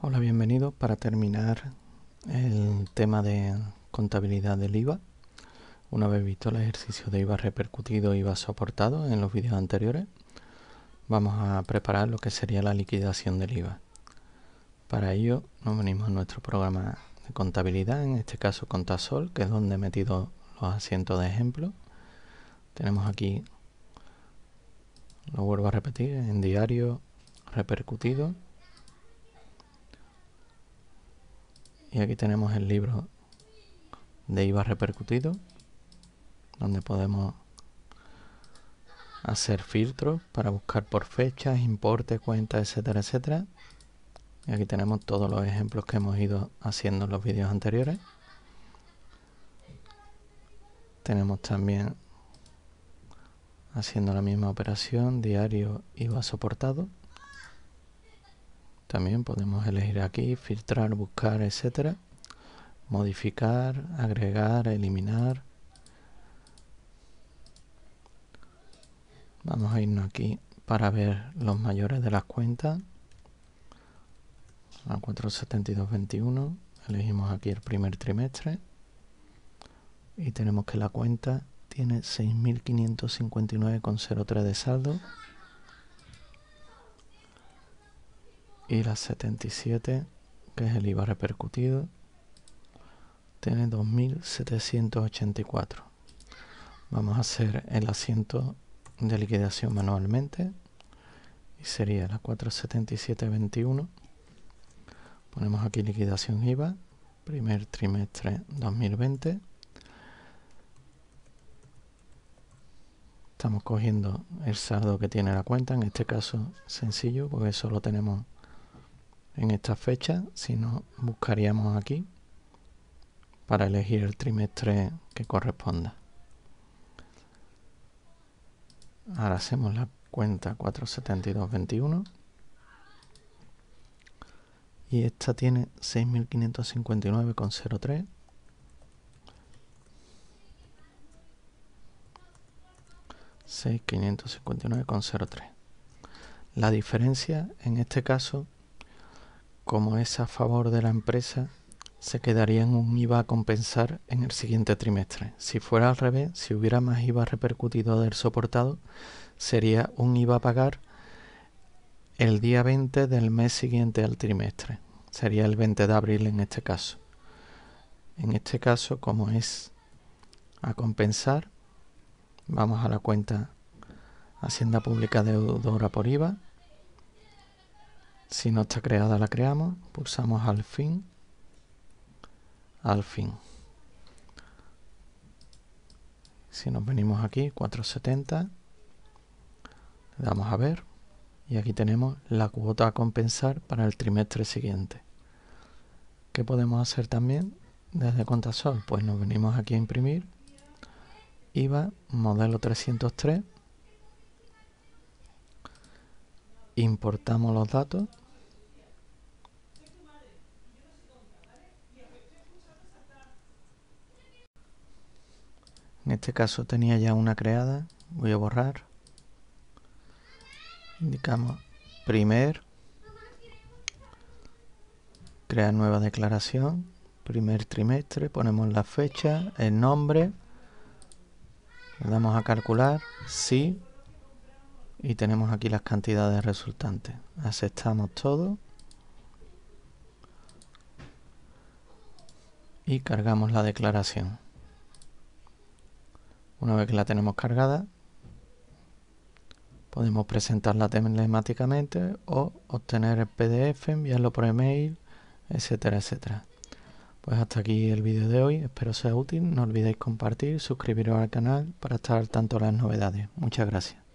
Hola, bienvenidos. Para terminar el tema de contabilidad del IVA, una vez visto el ejercicio de IVA repercutido y IVA soportado en los vídeos anteriores, vamos a preparar lo que sería la liquidación del IVA. Para ello nos venimos a nuestro programa de contabilidad, en este caso Contasol, que es donde he metido los asientos de ejemplo. Tenemos aquí, lo vuelvo a repetir, en diario repercutido Y aquí tenemos el libro de IVA repercutido, donde podemos hacer filtros para buscar por fechas, importe, cuentas, etcétera, etcétera. Y aquí tenemos todos los ejemplos que hemos ido haciendo en los vídeos anteriores. Tenemos también haciendo la misma operación, diario IVA soportado. También podemos elegir aquí, filtrar, buscar, etcétera. Modificar, agregar, eliminar. Vamos a irnos aquí para ver los mayores de las cuentas. a 472.21. Elegimos aquí el primer trimestre. Y tenemos que la cuenta tiene 6.559,03 de saldo. y la 77 que es el IVA repercutido tiene 2784 vamos a hacer el asiento de liquidación manualmente y sería la 47721 ponemos aquí liquidación IVA primer trimestre 2020 estamos cogiendo el saldo que tiene la cuenta en este caso sencillo porque solo tenemos en esta fecha, si no buscaríamos aquí para elegir el trimestre que corresponda. Ahora hacemos la cuenta 47221 y esta tiene 6559,03 6559,03 la diferencia en este caso como es a favor de la empresa, se quedaría en un IVA a compensar en el siguiente trimestre. Si fuera al revés, si hubiera más IVA repercutido del soportado, sería un IVA a pagar el día 20 del mes siguiente al trimestre. Sería el 20 de abril en este caso. En este caso, como es a compensar, vamos a la cuenta Hacienda Pública deudora por IVA si no está creada, la creamos. Pulsamos al fin. Al fin. Si nos venimos aquí, 470. Le damos a ver. Y aquí tenemos la cuota a compensar para el trimestre siguiente. ¿Qué podemos hacer también desde Contasol? Pues nos venimos aquí a imprimir. IVA, modelo 303. Importamos los datos En este caso tenía ya una creada. Voy a borrar. Indicamos primer. Crear nueva declaración. Primer trimestre. Ponemos la fecha, el nombre. Le damos a calcular. Sí. Y tenemos aquí las cantidades resultantes. Aceptamos todo. Y cargamos la declaración. Una vez que la tenemos cargada, podemos presentarla telemáticamente o obtener el PDF, enviarlo por email, etcétera, etcétera. Pues hasta aquí el vídeo de hoy, espero sea útil, no olvidéis compartir, suscribiros al canal para estar al tanto de las novedades. Muchas gracias.